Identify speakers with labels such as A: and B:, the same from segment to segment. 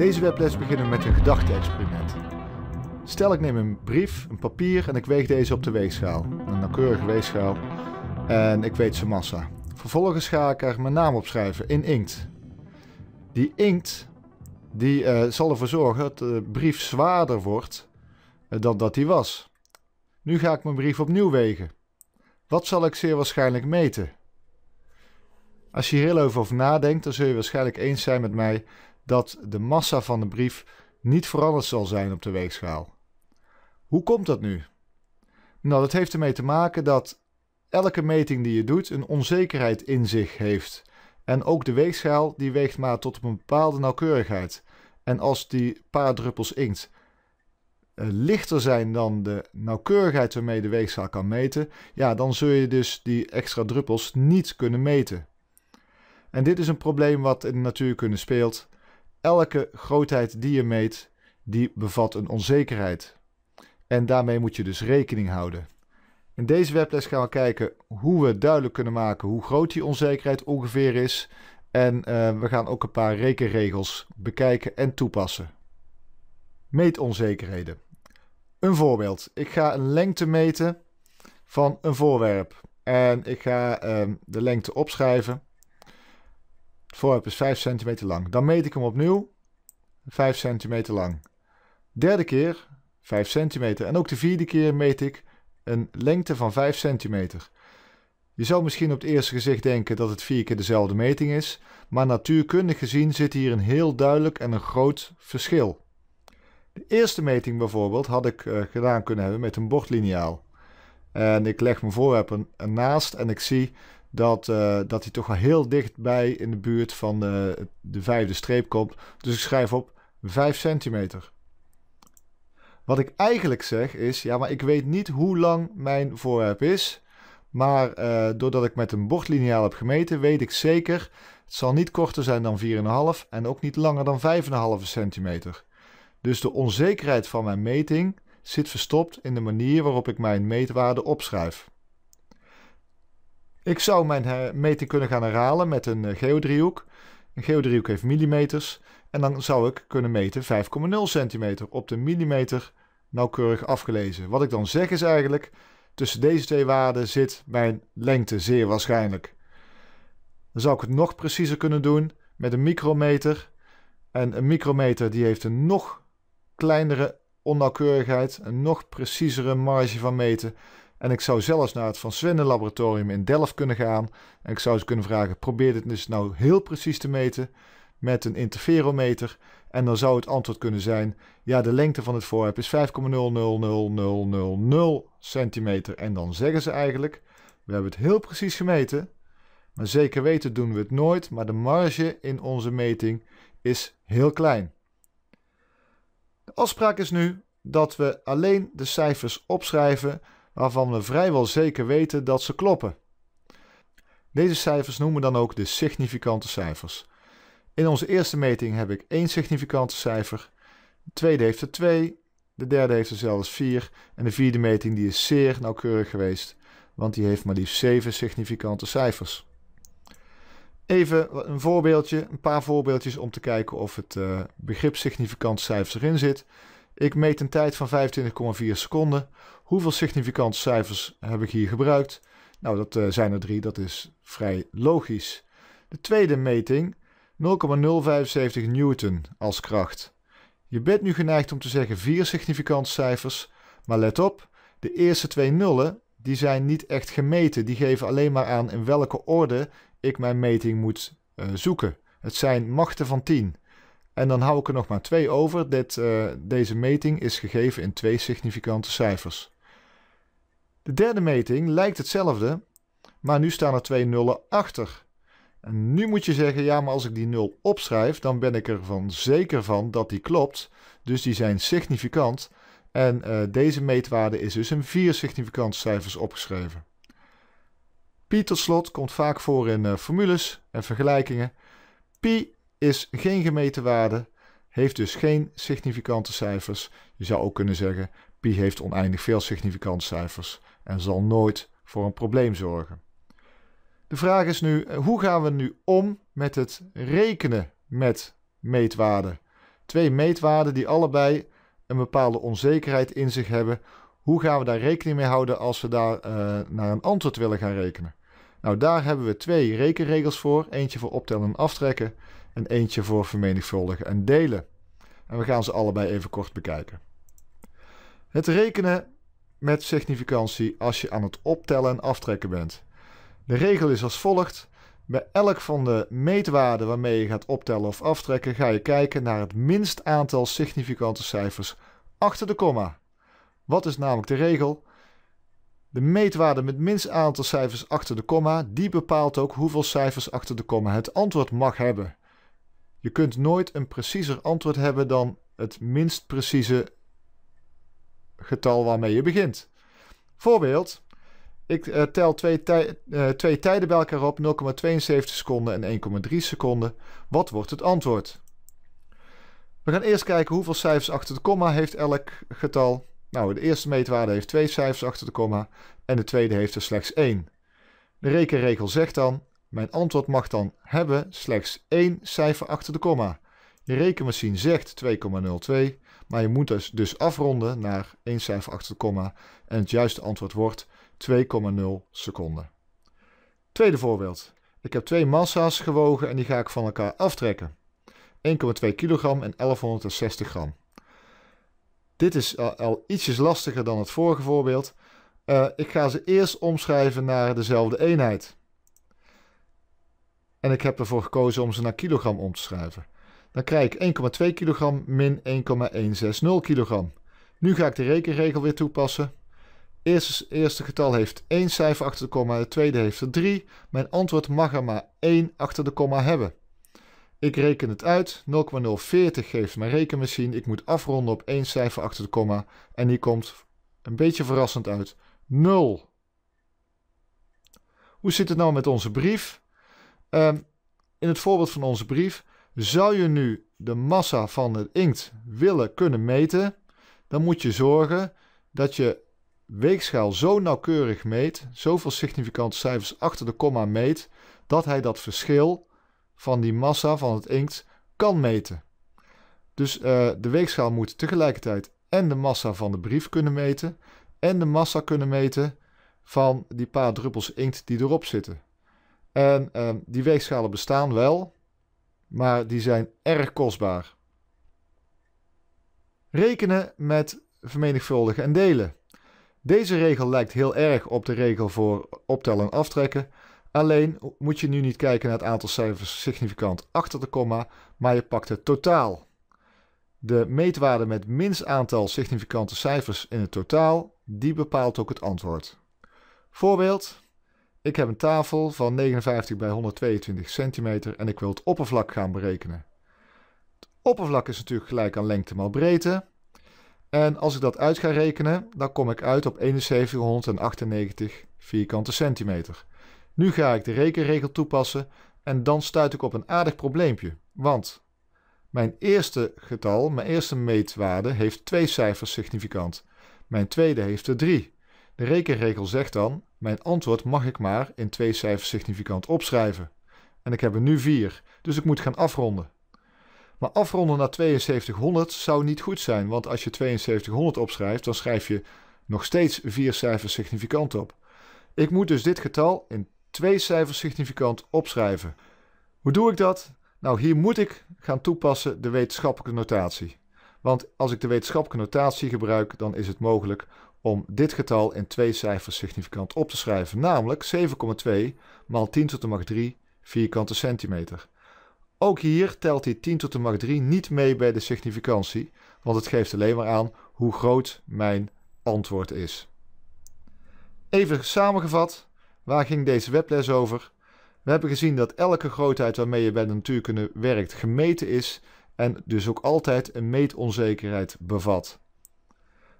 A: Deze webles beginnen met een gedachte-experiment. Stel ik neem een brief, een papier en ik weeg deze op de weegschaal. Een nauwkeurige weegschaal. En ik weet zijn massa. Vervolgens ga ik er mijn naam op schrijven in inkt. Die inkt die, eh, zal ervoor zorgen dat de brief zwaarder wordt eh, dan dat die was. Nu ga ik mijn brief opnieuw wegen. Wat zal ik zeer waarschijnlijk meten? Als je hier heel over nadenkt, dan zul je waarschijnlijk eens zijn met mij dat de massa van de brief niet veranderd zal zijn op de weegschaal. Hoe komt dat nu? Nou, dat heeft ermee te maken dat elke meting die je doet een onzekerheid in zich heeft. En ook de weegschaal die weegt maar tot op een bepaalde nauwkeurigheid. En als die paar druppels inkt eh, lichter zijn dan de nauwkeurigheid waarmee de weegschaal kan meten, ja, dan zul je dus die extra druppels niet kunnen meten. En dit is een probleem wat in de natuurkunde speelt Elke grootheid die je meet, die bevat een onzekerheid. En daarmee moet je dus rekening houden. In deze webles gaan we kijken hoe we duidelijk kunnen maken hoe groot die onzekerheid ongeveer is. En eh, we gaan ook een paar rekenregels bekijken en toepassen. Meet onzekerheden. Een voorbeeld. Ik ga een lengte meten van een voorwerp. En ik ga ehm, de lengte opschrijven. Voorwerp is 5 centimeter lang. Dan meet ik hem opnieuw. 5 centimeter lang. Derde keer 5 centimeter. En ook de vierde keer meet ik een lengte van 5 centimeter. Je zou misschien op het eerste gezicht denken dat het vier keer dezelfde meting is, maar natuurkundig gezien zit hier een heel duidelijk en een groot verschil. De eerste meting bijvoorbeeld had ik eh, gedaan kunnen hebben met een bordlineaal. En ik leg mijn voorwerp ernaast en ik zie dat, uh, dat hij toch wel heel dichtbij in de buurt van de vijfde streep komt. Dus ik schrijf op 5 centimeter. Wat ik eigenlijk zeg is, ja, maar ik weet niet hoe lang mijn voorwerp is. Maar eh, doordat ik met een bordlineaal heb gemeten, weet ik zeker, het zal niet korter zijn dan 4,5 en ook niet langer dan 5,5 centimeter. Dus de onzekerheid van mijn meting zit verstopt in de manier waarop ik mijn meetwaarde opschrijf. Ik zou mijn eh, meting kunnen gaan herhalen met een eh, geodriehoek. Een geodriehoek heeft millimeters en dan zou ik kunnen meten 5,0 centimeter op de millimeter nauwkeurig afgelezen. Wat ik dan zeg is eigenlijk, tussen deze twee waarden zit mijn lengte zeer waarschijnlijk. Dan zou ik het nog preciezer kunnen doen met een micrometer. En een micrometer die heeft een nog kleinere onnauwkeurigheid een nog preciezere marge van meten. En ik zou zelfs naar het Van Swinnen laboratorium in Delft kunnen gaan. En ik zou ze kunnen vragen, probeer dit dus nou heel precies te meten met een interferometer. En dan zou het antwoord kunnen zijn, ja de lengte van het voorwerp is 5,000000 centimeter. En dan zeggen ze eigenlijk, we hebben het heel precies gemeten. Maar zeker weten doen we het nooit, maar de marge in onze meting is heel klein. Afspraak is nu dat we alleen de cijfers opschrijven waarvan we vrijwel zeker weten dat ze kloppen. Deze cijfers noemen we dan ook de significante cijfers. In onze eerste meting heb ik één significante cijfer, de tweede heeft er twee, de derde heeft er zelfs vier en de vierde meting die is zeer nauwkeurig geweest, want die heeft maar liefst zeven significante cijfers. Even een voorbeeldje, een paar voorbeeldjes om te kijken of het eh, begrip significant cijfers erin zit. Ik meet een tijd van 25,4 seconden. Hoeveel significant cijfers heb ik hier gebruikt? Nou, dat eh, zijn er drie, dat is vrij logisch. De tweede meting, 0,075 newton als kracht. Je bent nu geneigd om te zeggen vier significant cijfers, maar let op, de eerste twee nullen die zijn niet echt gemeten. Die geven alleen maar aan in welke orde ik mijn meting moet eh, zoeken. Het zijn machten van 10. En dan hou ik er nog maar 2 over. Dit, eh, deze meting is gegeven in twee significante cijfers. De derde meting lijkt hetzelfde, maar nu staan er twee nullen achter. En nu moet je zeggen, ja, maar als ik die 0 opschrijf, dan ben ik ervan zeker van dat die klopt. Dus die zijn significant. En eh, deze meetwaarde is dus in vier significante cijfers opgeschreven. Pi tot slot komt vaak voor in eh, formules en vergelijkingen. Pi is geen gemeten waarde, heeft dus geen significante cijfers. Je zou ook kunnen zeggen, pi heeft oneindig veel significante cijfers en zal nooit voor een probleem zorgen. De vraag is nu, eh, hoe gaan we nu om met het rekenen met meetwaarden? Twee meetwaarden die allebei een bepaalde onzekerheid in zich hebben. Hoe gaan we daar rekening mee houden als we daar eh, naar een antwoord willen gaan rekenen? Nou, daar hebben we twee rekenregels voor. Eentje voor optellen en aftrekken en eentje voor vermenigvuldigen en delen. En we gaan ze allebei even kort bekijken. Het rekenen met significantie als je aan het optellen en aftrekken bent. De regel is als volgt. Bij elk van de meetwaarden waarmee je gaat optellen of aftrekken, ga je kijken naar het minst aantal significante cijfers achter de komma. Wat is namelijk de regel? De meetwaarde met minst aantal cijfers achter de komma, die bepaalt ook hoeveel cijfers achter de komma het antwoord mag hebben. Je kunt nooit een preciezer antwoord hebben dan het minst precieze getal waarmee je begint. Voorbeeld, ik eh, tel twee, eh, twee tijden bij elkaar op, 0,72 seconden en 1,3 seconden. Wat wordt het antwoord? We gaan eerst kijken hoeveel cijfers achter de komma heeft elk getal. Nou, de eerste meetwaarde heeft twee cijfers achter de komma en de tweede heeft er slechts één. De rekenregel zegt dan, mijn antwoord mag dan hebben slechts één cijfer achter de komma. Je rekenmachine zegt 2,02, maar je moet dus, dus afronden naar één cijfer achter de komma en het juiste antwoord wordt 2,0 seconden. Tweede voorbeeld. Ik heb twee massa's gewogen en die ga ik van elkaar aftrekken. 1,2 kilogram en 1160 gram. Dit is eh, al, ietsjes lastiger dan het vorige voorbeeld. Eh, ik ga ze eerst omschrijven naar dezelfde eenheid. En ik heb ervoor gekozen om ze naar kilogram om te schrijven. Dan krijg ik 1,2 kilogram min 1,160 kilogram. Nu ga ik de rekenregel weer toepassen. Eerste, eerste getal heeft 1 cijfer achter de komma, het tweede heeft er 3. Mijn antwoord mag er maar 1 achter de komma hebben. Ik reken het uit. 0,040 geeft mijn rekenmachine. Ik moet afronden op één cijfer achter de komma. En die komt een beetje verrassend uit. 0. Hoe zit het nou met onze brief? Ehm, in het voorbeeld van onze brief zou je nu de massa van het inkt willen kunnen meten, dan moet je zorgen dat je weegschaal zo nauwkeurig meet, zoveel significante cijfers achter de komma meet, dat hij dat verschil van die massa van het inkt kan meten. Dus eh, de weegschaal moet tegelijkertijd en de massa van de brief kunnen meten en de massa kunnen meten van die paar druppels inkt die erop zitten. En ehm, die weegschalen bestaan wel, maar die zijn erg kostbaar. Rekenen met vermenigvuldigen en delen. Deze regel lijkt heel erg op de regel voor optellen en aftrekken, Alleen moet je nu niet kijken naar het aantal cijfers significant achter de komma, maar je pakt het totaal. De meetwaarde met minst aantal significante cijfers in het totaal, die bepaalt ook het antwoord. Voorbeeld, ik heb een tafel van 59 bij 122 centimeter en ik wil het oppervlak gaan berekenen. Het oppervlak is natuurlijk gelijk aan lengte maal breedte. En als ik dat uit ga rekenen, dan kom ik uit op 7198 vierkante centimeter. Nu ga ik de rekenregel toepassen en dan stuit ik op een aardig probleempje, want mijn eerste getal, mijn eerste meetwaarde, heeft twee cijfers significant. Mijn tweede heeft er drie. De rekenregel zegt dan, mijn antwoord mag ik maar in twee cijfers significant opschrijven. En ik heb er nu vier, dus ik moet gaan afronden. Maar afronden naar 7200 zou niet goed zijn, want als je 7200 opschrijft, dan schrijf je nog steeds vier cijfers significant op. Ik moet dus dit getal in twee cijfers significant opschrijven. Hoe doe ik dat? Nou, hier moet ik gaan toepassen de wetenschappelijke notatie. Want als ik de wetenschappelijke notatie gebruik, dan is het mogelijk om dit getal in twee cijfers significant op te schrijven, namelijk 7,2 maal 10 tot de macht 3 vierkante centimeter. Ook hier telt die 10 tot de macht 3 niet mee bij de significantie, want het geeft alleen maar aan hoe groot mijn antwoord is. Even samengevat, Waar ging deze webles over? We hebben gezien dat elke grootheid waarmee je bij de natuurkunde werkt gemeten is en dus ook altijd een meetonzekerheid bevat.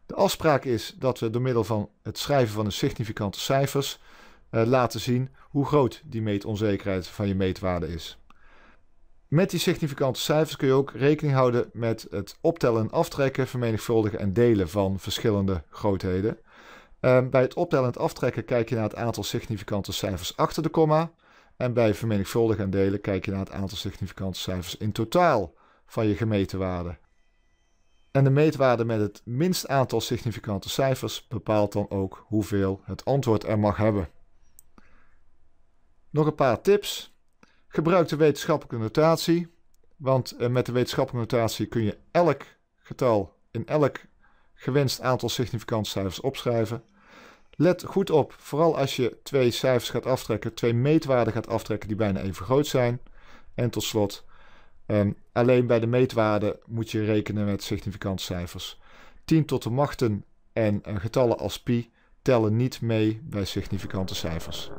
A: De afspraak is dat we door middel van het schrijven van de significante cijfers eh, laten zien hoe groot die meetonzekerheid van je meetwaarde is. Met die significante cijfers kun je ook rekening houden met het optellen en aftrekken, vermenigvuldigen en delen van verschillende grootheden. Ehm, bij het optellen en het aftrekken kijk je naar het aantal significante cijfers achter de komma. En bij vermenigvuldigen en delen kijk je naar het aantal significante cijfers in totaal van je gemeten waarde. En de meetwaarde met het minst aantal significante cijfers bepaalt dan ook hoeveel het antwoord er mag hebben. Nog een paar tips. Gebruik de wetenschappelijke notatie, want eh, met de wetenschappelijke notatie kun je elk getal in elk gewenst aantal cijfers opschrijven. Let goed op, vooral als je twee cijfers gaat aftrekken, twee meetwaarden gaat aftrekken die bijna even groot zijn. En tot slot, ehm, alleen bij de meetwaarden moet je rekenen met cijfers. 10 tot de machten en eh, getallen als pi tellen niet mee bij significante cijfers.